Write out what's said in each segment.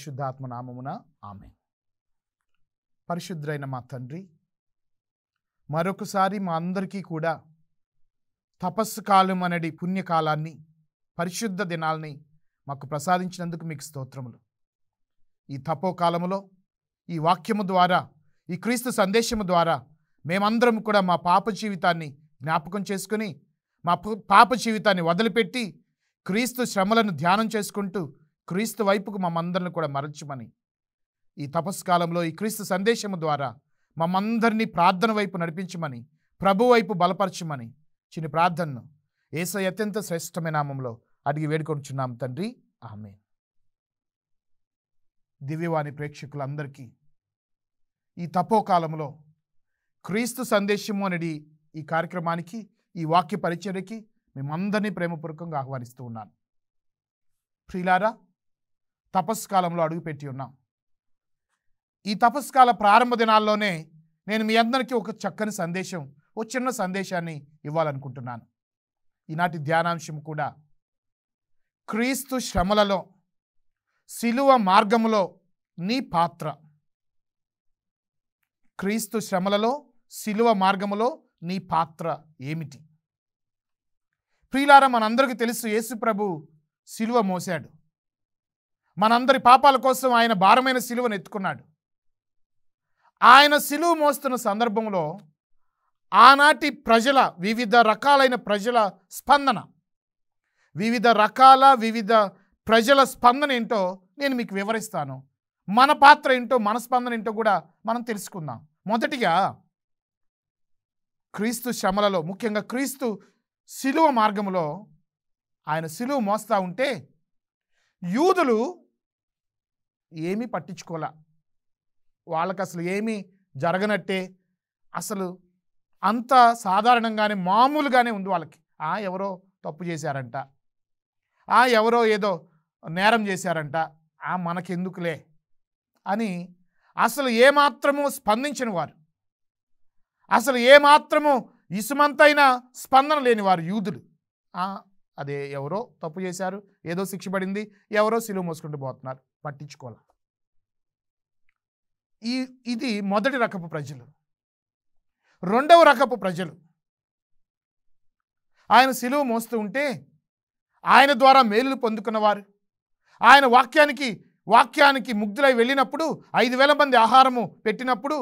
పరిశుద్ధాత్మ నామమున ఆమె పరిశుద్ధులైన మా తండ్రి మరొకసారి మా అందరికీ కూడా తపస్సు కాలం అనడి పుణ్యకాలాన్ని పరిశుద్ధ దినాల్ని మాకు ప్రసాదించినందుకు మీకు స్తోత్రములు ఈ తపోకాలములో ఈ వాక్యము ద్వారా ఈ క్రీస్తు సందేశము ద్వారా మేమందరం కూడా మా పాప జీవితాన్ని జ్ఞాపకం చేసుకుని మా పాప జీవితాన్ని వదిలిపెట్టి క్రీస్తు శ్రమలను ధ్యానం చేసుకుంటూ క్రీస్తు వైపుకు మమ్మందరిని కూడా మరల్చమని ఈ తపస్కాలంలో ఈ క్రీస్తు సందేశము ద్వారా మమ్మందరినీ ప్రార్థన వైపు నడిపించమని ప్రభు వైపు బలపరచమని చిన్న ప్రార్థనను ఏస అత్యంత శ్రేష్టమైన నామంలో అడిగి వేడుకొంటున్నాం తండ్రి ఆమె దివ్యవాణి ప్రేక్షకులందరికీ ఈ తపోకాలంలో క్రీస్తు సందేశము అనేది ఈ కార్యక్రమానికి ఈ వాక్య పరిచర్యకి మేమందరినీ ప్రేమపూర్వకంగా ఆహ్వానిస్తూ ఉన్నాను ప్రిలారా తపస్కాలంలో అడుగుపెట్టి ఉన్నాం ఈ తపస్కాల ప్రారంభ దినాల్లోనే నేను మీ అందరికీ ఒక చక్కని సందేశం ఒక చిన్న సందేశాన్ని ఇవ్వాలనుకుంటున్నాను ఈనాటి ధ్యానాంశం కూడా క్రీస్తు శ్రమలలో శిలువ మార్గములో నీ పాత్ర క్రీస్తు శ్రమలలో శిలువ మార్గములో నీ పాత్ర ఏమిటి ప్రియులారా మనందరికీ తెలుసు యేసు ప్రభు శిలువ మోశాడు మనందరి పాపాల కోసం ఆయన భారమైన సిలువను ఎత్తుకున్నాడు ఆయన శిలువ మోస్తున్న సందర్భంలో ఆనాటి ప్రజల వివిధ రకాలైన ప్రజల స్పందన వివిధ రకాల వివిధ ప్రజల స్పందన ఏంటో నేను మీకు వివరిస్తాను మన పాత్ర ఏంటో మన స్పందన ఏంటో కూడా మనం తెలుసుకుందాం మొదటిగా క్రీస్తు శమలలో ముఖ్యంగా క్రీస్తు శిలువ మార్గంలో ఆయన శిలువ మోస్తూ ఉంటే యూదులు ఏమీ పట్టించుకోలే వాళ్ళకి అసలు ఏమీ జరగనట్టే అసలు అంత సాధారణంగానే మామూలుగానే ఉంది వాళ్ళకి ఆ ఎవరో తప్పు చేశారంట ఆ ఎవరో ఏదో నేరం చేశారంట ఆ మనకెందుకులే అని అసలు ఏమాత్రము స్పందించిన వారు అసలు ఏమాత్రము ఇసుమంతైన స్పందన లేని వారు యూదులు అదే ఎవరో తప్పు చేశారు ఏదో శిక్ష పడింది ఎవరో సిలువ మోసుకుంటూ పోతున్నారు పట్టించుకోవాలి ఈ ఇది మొదటి రకపు ప్రజలు రెండవ రకపు ప్రజలు ఆయన సిలువ మోస్తూ ఉంటే ఆయన ద్వారా మేలులు పొందుకున్నవారు ఆయన వాక్యానికి వాక్యానికి ముగ్ధులై వెళ్ళినప్పుడు ఐదు వేల మంది ఆహారము పెట్టినప్పుడు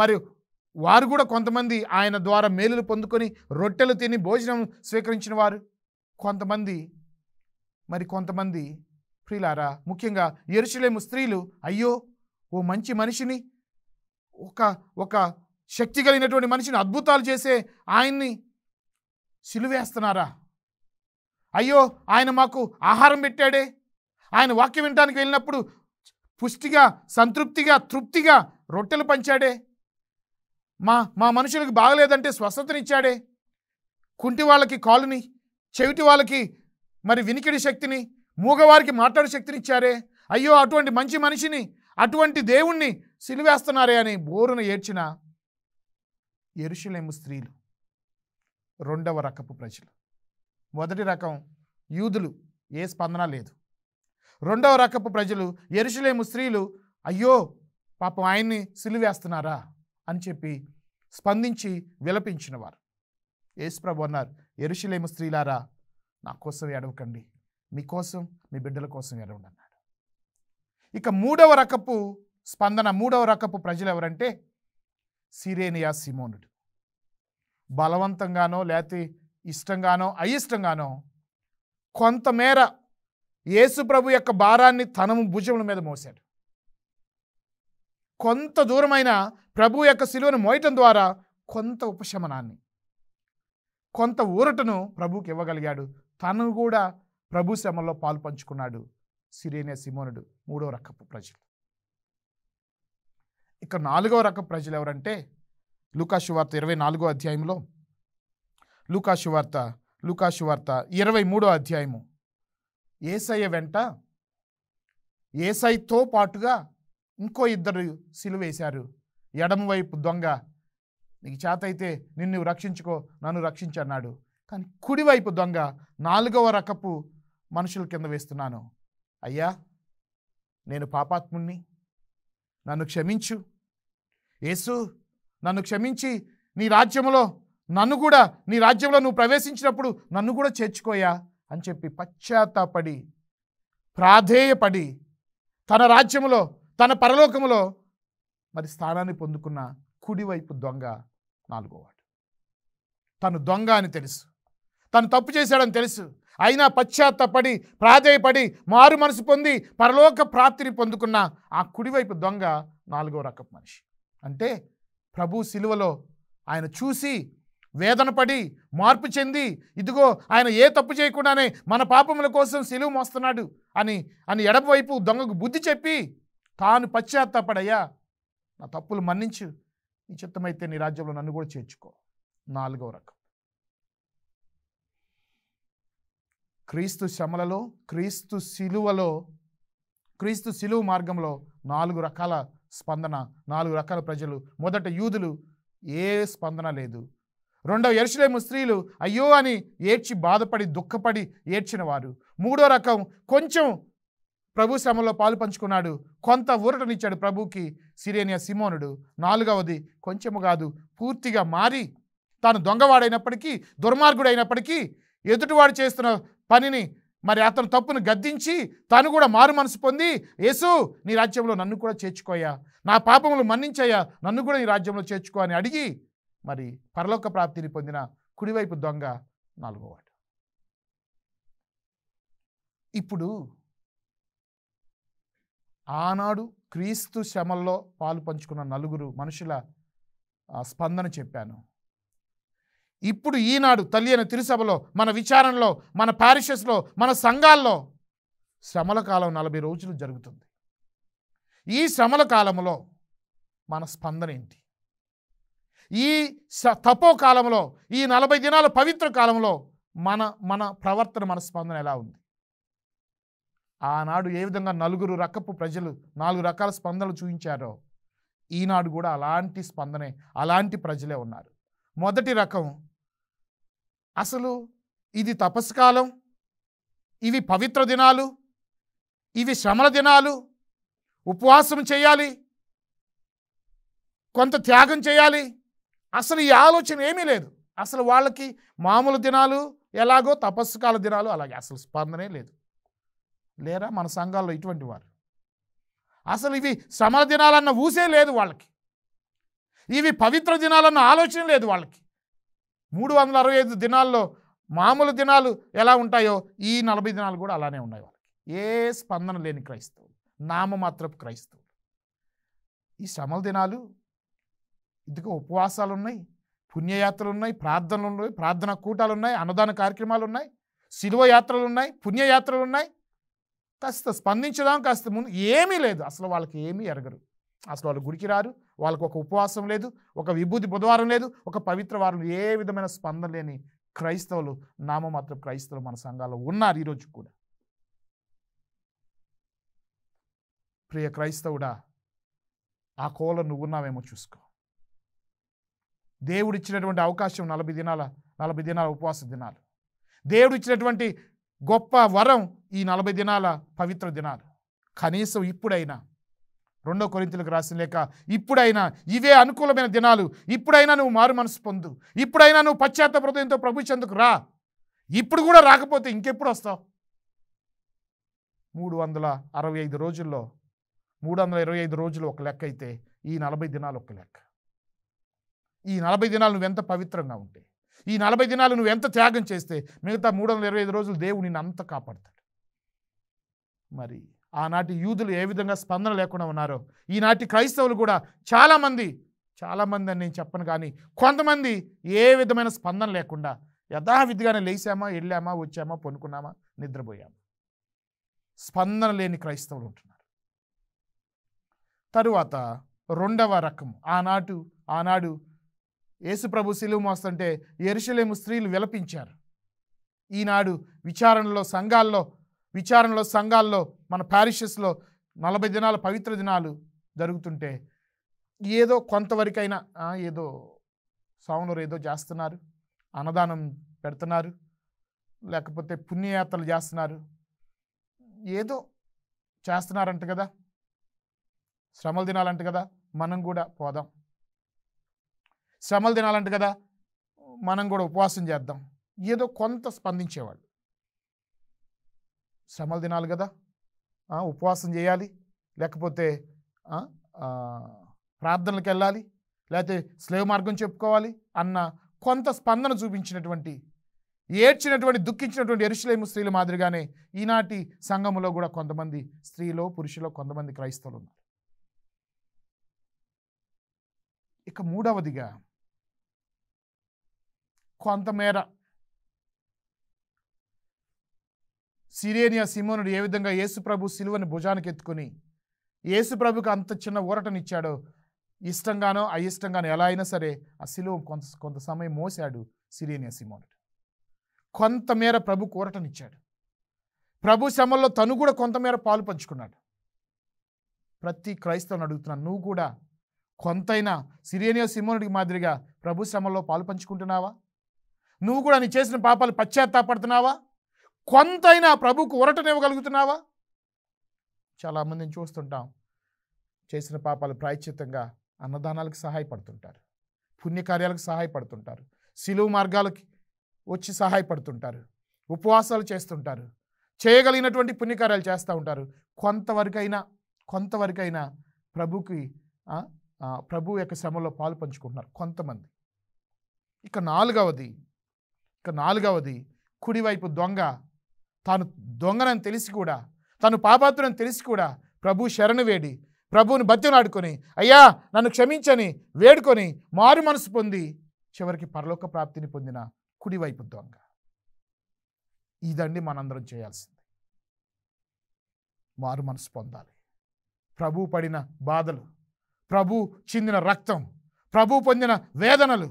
మరియు వారు కూడా కొంతమంది ఆయన ద్వారా మేలులు పొందుకొని రొట్టెలు తిని భోజనం స్వీకరించిన వారు కొంతమంది మరి కొంతమంది ప్రియులారా ముఖ్యంగా ఎరుసలేము స్త్రీలు అయ్యో ఓ మంచి మనిషిని ఒక ఒక శక్తి కలిగినటువంటి మనిషిని అద్భుతాలు చేసే ఆయన్ని సిలువేస్తున్నారా అయ్యో ఆయన మాకు ఆహారం పెట్టాడే ఆయన వాక్యం వినడానికి వెళ్ళినప్పుడు పుష్టిగా సంతృప్తిగా తృప్తిగా రొట్టెలు పంచాడే మా మా మనుషులకు బాగలేదంటే స్వస్థతనిచ్చాడే కుంటి వాళ్ళకి కాలుని చెవిటి వాళ్ళకి మరి వినికిడి శక్తిని మూగవారికి మాట్లాడే శక్తినిచ్చారే అయ్యో అటువంటి మంచి మనిషిని అటువంటి దేవుణ్ణి సిలివేస్తున్నారే అని బోరున ఏడ్చిన ఎరుషులేము స్త్రీలు రెండవ రకపు ప్రజలు మొదటి రకం యూదులు ఏ స్పందన లేదు రెండవ రకపు ప్రజలు ఎరుషులేము స్త్రీలు అయ్యో పాపం ఆయన్ని సిలివేస్తున్నారా అని చెప్పి స్పందించి విలపించినవారు ప్రభు అన్నారు ఎరుషులేము స్త్రీలారా నా కోసం ఎడవకండి మీకోసం మీ బిడ్డల కోసం ఎరవండి అన్నాడు ఇక మూడవ రకపు స్పందన మూడవ రకపు ప్రజలు ఎవరంటే సిరేనియా సిమోనుడు బలవంతంగానో లేకపోతే ఇష్టంగానో అయిష్టంగానో కొంతమేర యేసుప్రభు యొక్క భారాన్ని తనము భుజముల మీద మోశాడు కొంత దూరమైన ప్రభు యొక్క సిలువను మోయటం ద్వారా కొంత ఉపశమనాన్ని కొంత ఊరటను ప్రభుకి ఇవ్వగలిగాడు తను కూడా ప్రభు శ్రమంలో పాలు పంచుకున్నాడు సిరేనే సిమోనుడు మూడవ రకపు ప్రజలు ఇక నాలుగవ రకపు ప్రజలు ఎవరంటే లూకాశువార్త ఇరవై నాలుగో అధ్యాయంలో లూకాశువార్త లూకాశువార్త ఇరవై మూడో అధ్యాయము ఏసయ్య వెంట ఏసైతో పాటుగా ఇంకో ఇద్దరు సిలువేశారు ఎడమవైపు దొంగ నీకు అయితే నిన్ను రక్షించుకో నన్ను రక్షించన్నాడు కానీ కుడివైపు దొంగ నాలుగవ రకపు మనుషుల కింద వేస్తున్నాను అయ్యా నేను పాపాత్ముణ్ణి నన్ను క్షమించు యేసు నన్ను క్షమించి నీ రాజ్యంలో నన్ను కూడా నీ రాజ్యంలో నువ్వు ప్రవేశించినప్పుడు నన్ను కూడా చేర్చుకోయా అని చెప్పి పశ్చాత్తాపడి ప్రాధేయపడి తన రాజ్యములో తన పరలోకములో మరి స్థానాన్ని పొందుకున్న కుడివైపు దొంగ నాలుగోవాడు తను దొంగ అని తెలుసు తను తప్పు చేశాడని తెలుసు అయినా పశ్చాత్తపడి ప్రాధేయపడి మారు మనసు పొంది పరలోక ప్రాప్తిని పొందుకున్న ఆ కుడివైపు దొంగ నాలుగో రకపు మనిషి అంటే ప్రభు శిలువలో ఆయన చూసి వేదనపడి మార్పు చెంది ఇదిగో ఆయన ఏ తప్పు చేయకుండానే మన పాపముల కోసం సెలువు మోస్తున్నాడు అని అని ఎడమవైపు దొంగకు బుద్ధి చెప్పి తాను పశ్చాత్తాపడయ్యా నా తప్పులు మన్నించు నీ చిత్తమైతే నీ రాజ్యంలో నన్ను కూడా చేర్చుకో నాలుగవ రకం క్రీస్తు శమలలో క్రీస్తు శిలువలో క్రీస్తు శిలువ మార్గంలో నాలుగు రకాల స్పందన నాలుగు రకాల ప్రజలు మొదట యూదులు ఏ స్పందన లేదు రెండవ ఎరుసలేము స్త్రీలు అయ్యో అని ఏడ్చి బాధపడి దుఃఖపడి ఏడ్చిన వారు మూడో రకం కొంచెం ప్రభు శ్రమలో పాలు పంచుకున్నాడు కొంత ఊరటనిచ్చాడు ప్రభుకి సిరేనియా సిమోనుడు నాలుగవది కొంచెము కాదు పూర్తిగా మారి తాను దొంగవాడైనప్పటికీ దుర్మార్గుడైనప్పటికీ ఎదుటివాడు చేస్తున్న పనిని మరి అతను తప్పును గద్దించి తాను కూడా మారు మనసు పొంది యేసు నీ రాజ్యంలో నన్ను కూడా చేర్చుకోయా నా పాపములు మన్నించాయా నన్ను కూడా నీ రాజ్యంలో చేర్చుకో అని అడిగి మరి పరలోక ప్రాప్తిని పొందిన కుడివైపు దొంగ నాలుగోవాడు ఇప్పుడు ఆనాడు క్రీస్తు శ్రమల్లో పాలు పంచుకున్న నలుగురు మనుషుల స్పందన చెప్పాను ఇప్పుడు ఈనాడు తల్లి అయిన తిరుసభలో మన విచారణలో మన పారిషస్లో మన సంఘాల్లో శ్రమల కాలం నలభై రోజులు జరుగుతుంది ఈ శ్రమల కాలంలో మన స్పందన ఏంటి ఈ తపో కాలంలో ఈ నలభై దినాల పవిత్ర కాలంలో మన మన ప్రవర్తన మన స్పందన ఎలా ఉంది ఆనాడు ఏ విధంగా నలుగురు రకపు ప్రజలు నాలుగు రకాల స్పందనలు చూపించారో ఈనాడు కూడా అలాంటి స్పందనే అలాంటి ప్రజలే ఉన్నారు మొదటి రకం అసలు ఇది తపస్కాలం ఇవి పవిత్ర దినాలు ఇవి శ్రమల దినాలు ఉపవాసం చేయాలి కొంత త్యాగం చేయాలి అసలు ఈ ఆలోచన ఏమీ లేదు అసలు వాళ్ళకి మామూలు దినాలు ఎలాగో తపస్సుకాల దినాలు అలాగే అసలు స్పందనే లేదు లేరా మన సంఘాల్లో ఇటువంటి వారు అసలు ఇవి శ్రమల దినాలన్న ఊసే లేదు వాళ్ళకి ఇవి పవిత్ర దినాలన్న ఆలోచన లేదు వాళ్ళకి మూడు వందల అరవై ఐదు దినాల్లో మామూలు దినాలు ఎలా ఉంటాయో ఈ నలభై దినాలు కూడా అలానే ఉన్నాయి వాళ్ళకి ఏ స్పందన లేని క్రైస్తవులు నామమాత్రపు క్రైస్తవులు ఈ శ్రమల దినాలు ఇదిగో ఉపవాసాలు ఉన్నాయి పుణ్యయాత్రలు ఉన్నాయి ప్రార్థనలు ఉన్నాయి ప్రార్థన కూటాలు ఉన్నాయి అన్నదాన కార్యక్రమాలు ఉన్నాయి శిలువ యాత్రలు ఉన్నాయి పుణ్యయాత్రలు ఉన్నాయి కాస్త స్పందించడం కాస్త ముందు ఏమీ లేదు అసలు వాళ్ళకి ఏమీ ఎరగరు అసలు వాళ్ళు గుడికి రారు వాళ్ళకు ఒక ఉపవాసం లేదు ఒక విభూతి బుధవారం లేదు ఒక పవిత్ర వారం ఏ విధమైన స్పందన లేని క్రైస్తవులు నామమాత్ర క్రైస్తవులు మన సంఘాల్లో ఉన్నారు ఈరోజు కూడా ప్రియ క్రైస్తవుడా ఆ కోల నువ్వున్నావేమో చూసుకో దేవుడు ఇచ్చినటువంటి అవకాశం నలభై దినాల నలభై దినాల ఉపవాస దినాలు దేవుడు ఇచ్చినటువంటి గొప్ప వరం ఈ నలభై దినాల పవిత్ర దినాలు కనీసం ఇప్పుడైనా రెండో కొరింతలకు రాసిన లేక ఇప్పుడైనా ఇవే అనుకూలమైన దినాలు ఇప్పుడైనా నువ్వు మారు మనసు పొందు ఇప్పుడైనా నువ్వు పశ్చాత్త హృదయంతో ప్రభు చెందుకు రా ఇప్పుడు కూడా రాకపోతే ఇంకెప్పుడు వస్తావు మూడు వందల అరవై ఐదు రోజుల్లో మూడు వందల ఇరవై ఐదు రోజులు ఒక లెక్క అయితే ఈ నలభై దినాలు ఒక లెక్క ఈ నలభై దినాలు నువ్వెంత పవిత్రంగా ఉంటే ఈ నలభై దినాలు నువ్వు ఎంత త్యాగం చేస్తే మిగతా మూడు వందల ఇరవై ఐదు రోజులు దేవుడు నిన్ను అంత కాపాడతాడు మరి ఆనాటి యూదులు ఏ విధంగా స్పందన లేకుండా ఉన్నారో ఈనాటి క్రైస్తవులు కూడా చాలామంది చాలామంది అని నేను చెప్పను కానీ కొంతమంది ఏ విధమైన స్పందన లేకుండా యథావిధిగానే లేచామా వెళ్ళామా వచ్చామా పనుకున్నామా నిద్రపోయామా స్పందన లేని క్రైస్తవులు ఉంటున్నారు తరువాత రెండవ రకం ఆనాటు ఆనాడు యేసుప్రభు సిలువు మోస్తుంటే ఎరుషలేము స్త్రీలు విలపించారు ఈనాడు విచారణలో సంఘాల్లో విచారణలో సంఘాల్లో మన ప్యారిషెస్లో నలభై దినాల పవిత్ర దినాలు జరుగుతుంటే ఏదో కొంతవరకైనా ఏదో సౌనరు ఏదో చేస్తున్నారు అన్నదానం పెడుతున్నారు లేకపోతే పుణ్యయాత్రలు చేస్తున్నారు ఏదో చేస్తున్నారంట కదా శ్రమలు తినాలంట కదా మనం కూడా పోదాం శ్రమలు తినాలంట కదా మనం కూడా ఉపవాసం చేద్దాం ఏదో కొంత స్పందించేవాళ్ళు శ్రమల తినాలి కదా ఉపవాసం చేయాలి లేకపోతే ప్రార్థనలకు వెళ్ళాలి లేకపోతే స్లేవ్ మార్గం చెప్పుకోవాలి అన్న కొంత స్పందన చూపించినటువంటి ఏడ్చినటువంటి దుఃఖించినటువంటి ఎరుషులేము స్త్రీల మాదిరిగానే ఈనాటి సంఘములో కూడా కొంతమంది స్త్రీలో పురుషులో కొంతమంది క్రైస్తవులు ఉన్నారు ఇక మూడవదిగా కొంతమేర సిరేనియా సిమోనుడు ఏ విధంగా యేసుప్రభు సిలువను భుజానికి ఎత్తుకుని యేసుప్రభుకు అంత చిన్న ఊరటనిచ్చాడో ఇష్టంగానో అయిష్టంగానో ఎలా అయినా సరే ఆ సిలువ కొంత కొంత సమయం మోసాడు సిరేనియా సిమోనుడు కొంతమేర ప్రభు కూరటనిచ్చాడు ప్రభు శ్రమంలో తను కూడా కొంతమేర పాలు పంచుకున్నాడు ప్రతి క్రైస్తవుని అడుగుతున్నాను నువ్వు కూడా కొంతైనా సిరేనియా సిమోనుడికి మాదిరిగా ప్రభు శ్రమంలో పాలు పంచుకుంటున్నావా నువ్వు కూడా నీ చేసిన పాపాలు పశ్చాత్తాపడుతున్నావా కొంతైనా ప్రభుకు ఉరటనివ్వగలుగుతున్నావా చాలామందిని చూస్తుంటాం చేసిన పాపాలు ప్రాయశ్చిత్తంగా అన్నదానాలకు సహాయపడుతుంటారు పుణ్యకార్యాలకు సహాయపడుతుంటారు సిలువు మార్గాలకి వచ్చి సహాయపడుతుంటారు ఉపవాసాలు చేస్తుంటారు చేయగలిగినటువంటి పుణ్యకార్యాలు చేస్తూ ఉంటారు కొంతవరకైనా కొంతవరకైనా ప్రభుకి ప్రభు యొక్క శ్రమలో పాలు పంచుకుంటున్నారు కొంతమంది ఇక నాలుగవది ఇక నాలుగవది కుడివైపు దొంగ తాను దొంగనని తెలిసి కూడా తను పాపాత్రుని తెలిసి కూడా ప్రభు శరణు వేడి ప్రభువుని బతినాడుకొని అయ్యా నన్ను క్షమించని వేడుకొని మారు మనసు పొంది చివరికి పరలోక ప్రాప్తిని పొందిన కుడివైపు దొంగ ఇదండి మనందరం చేయాల్సింది మారు మనసు పొందాలి ప్రభు పడిన బాధలు ప్రభు చెందిన రక్తం ప్రభు పొందిన వేదనలు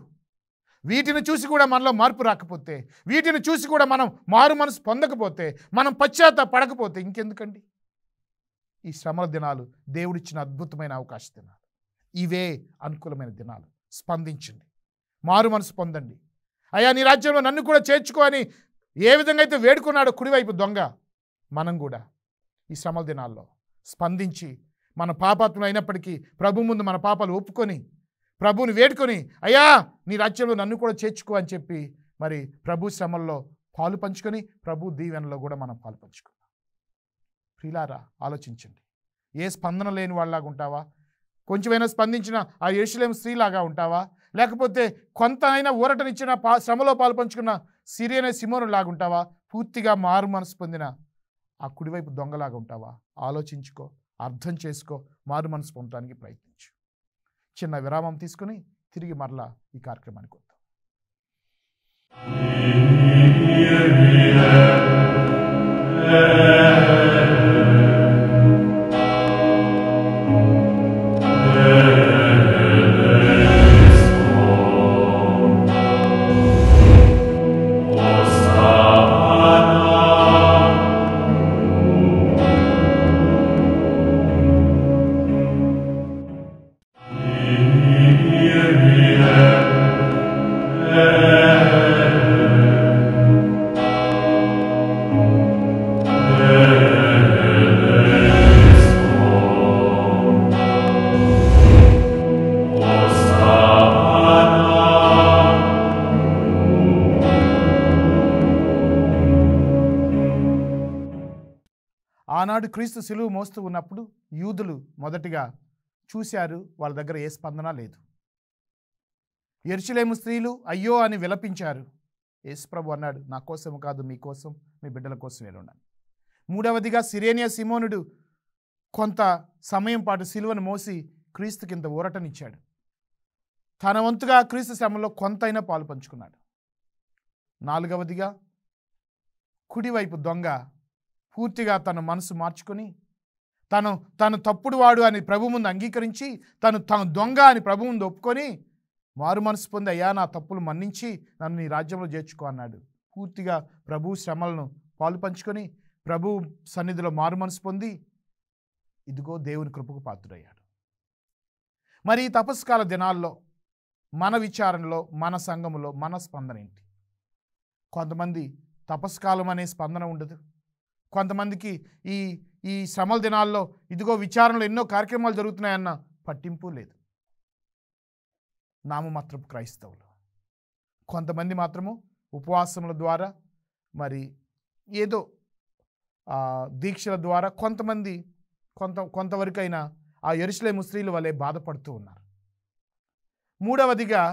వీటిని చూసి కూడా మనలో మార్పు రాకపోతే వీటిని చూసి కూడా మనం మారు మనసు పొందకపోతే మనం పశ్చాత్త పడకపోతే ఇంకెందుకండి ఈ శ్రమల దినాలు దేవుడిచ్చిన అద్భుతమైన అవకాశ దినాలు ఇవే అనుకూలమైన దినాలు స్పందించండి మారు మనసు పొందండి అయ్యా నీ రాజ్యంలో నన్ను కూడా అని ఏ విధంగా అయితే వేడుకున్నాడో కుడివైపు దొంగ మనం కూడా ఈ శ్రమల దినాల్లో స్పందించి మన పాపాత్మలు అయినప్పటికీ ప్రభు ముందు మన పాపాలు ఒప్పుకొని ప్రభుని వేడుకొని అయ్యా నీ రాజ్యంలో నన్ను కూడా చేర్చుకో అని చెప్పి మరి ప్రభు శ్రమల్లో పాలు పంచుకొని ప్రభు దీవెనలో కూడా మనం పాలు పంచుకుందాం ప్రిలారా ఆలోచించండి ఏ స్పందన లేని వాళ్ళలాగా ఉంటావా కొంచెమైనా స్పందించిన ఆ యేసులేం స్త్రీలాగా ఉంటావా లేకపోతే కొంత అయినా ఊరటనిచ్చిన పా శ్రమలో పాలు పంచుకున్న సిరియనే సిమోను లాగుంటావా పూర్తిగా మారు మనసు పొందిన ఆ కుడివైపు దొంగలాగా ఉంటావా ఆలోచించుకో అర్థం చేసుకో మారు మనసు పొందడానికి ప్రయత్నించు చిన్న విరామం తీసుకుని తిరిగి మరలా ఈ కార్యక్రమానికి వద్దాం క్రీస్తు సిలువు మోస్తూ ఉన్నప్పుడు యూదులు మొదటిగా చూశారు వాళ్ళ దగ్గర ఏ స్పందన లేదు ఎరుచులేము స్త్రీలు అయ్యో అని విలపించారు యేసుప్రభు అన్నాడు నా కోసం కాదు మీకోసం మీ బిడ్డల కోసం వెళ్ళున్నాను మూడవదిగా సిరేనియా సిమోనుడు కొంత సమయం పాటు సిలువను మోసి క్రీస్తు కింద ఊరటనిచ్చాడు తన వంతుగా క్రీస్తు శ్రమలో కొంతైనా పాలు పంచుకున్నాడు నాలుగవదిగా కుడివైపు దొంగ పూర్తిగా తన మనసు మార్చుకొని తను తను తప్పుడు వాడు అని ప్రభు ముందు అంగీకరించి తను తను దొంగ అని ప్రభు ముందు ఒప్పుకొని మారు మనసు పొంది అయ్యా నా తప్పులు మన్నించి నన్ను నీ రాజ్యంలో చేర్చుకో అన్నాడు పూర్తిగా ప్రభు శ్రమలను పాలు పంచుకొని ప్రభు సన్నిధిలో మారు మనసు పొంది ఇదిగో దేవుని కృపకు పాత్రుడయ్యాడు మరి ఈ తపస్కాల దినాల్లో మన విచారణలో మన సంఘంలో మన స్పందన ఏంటి కొంతమంది తపస్కాలం అనే స్పందన ఉండదు కొంతమందికి ఈ ఈ సమల దినాల్లో ఇదిగో విచారణలు ఎన్నో కార్యక్రమాలు జరుగుతున్నాయన్న పట్టింపు లేదు నామమాత్రపు క్రైస్తవులు కొంతమంది మాత్రము ఉపవాసముల ద్వారా మరి ఏదో దీక్షల ద్వారా కొంతమంది కొంత కొంతవరకైనా ఆ ఎరుసలే స్త్రీలు వలె బాధపడుతూ ఉన్నారు మూడవదిగా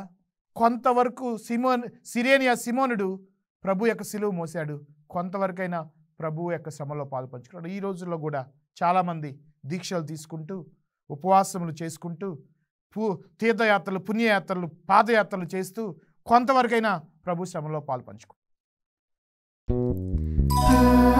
కొంతవరకు సిమోన్ సిరేనియా సిమోనుడు ప్రభు యొక్క సిలువు మోసాడు కొంతవరకైనా ప్రభువు యొక్క శ్రమలో పాల్పంచుకున్నాడు ఈ రోజుల్లో కూడా చాలామంది దీక్షలు తీసుకుంటూ ఉపవాసములు చేసుకుంటూ పూ తీర్థయాత్రలు పుణ్యయాత్రలు పాదయాత్రలు చేస్తూ కొంతవరకైనా ప్రభు శ్రమలో పాలు పంచుకుంటారు